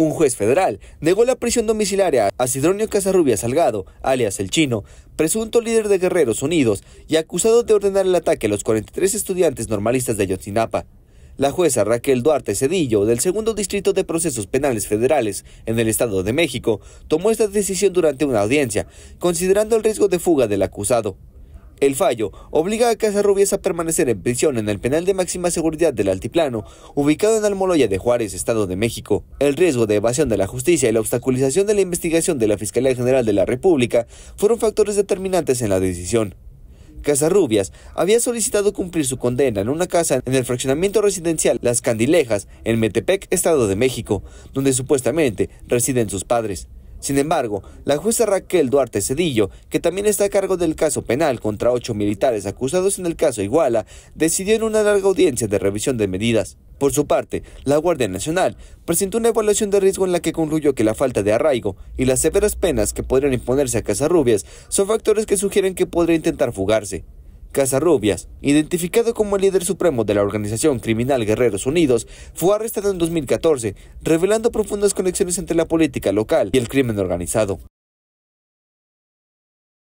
Un juez federal negó la prisión domiciliaria a Cidronio Casarrubia Salgado, alias El Chino, presunto líder de Guerreros Unidos y acusado de ordenar el ataque a los 43 estudiantes normalistas de Ayotzinapa. La jueza Raquel Duarte Cedillo, del segundo distrito de procesos penales federales en el Estado de México, tomó esta decisión durante una audiencia, considerando el riesgo de fuga del acusado. El fallo obliga a Casarrubias a permanecer en prisión en el penal de máxima seguridad del Altiplano, ubicado en Almoloya de Juárez, Estado de México. El riesgo de evasión de la justicia y la obstaculización de la investigación de la Fiscalía General de la República fueron factores determinantes en la decisión. Casarrubias había solicitado cumplir su condena en una casa en el fraccionamiento residencial Las Candilejas, en Metepec, Estado de México, donde supuestamente residen sus padres. Sin embargo, la jueza Raquel Duarte Cedillo, que también está a cargo del caso penal contra ocho militares acusados en el caso Iguala, decidió en una larga audiencia de revisión de medidas. Por su parte, la Guardia Nacional presentó una evaluación de riesgo en la que concluyó que la falta de arraigo y las severas penas que podrían imponerse a Casarrubias son factores que sugieren que podría intentar fugarse. Casarrubias, identificado como el líder supremo de la organización criminal Guerreros Unidos, fue arrestado en 2014, revelando profundas conexiones entre la política local y el crimen organizado.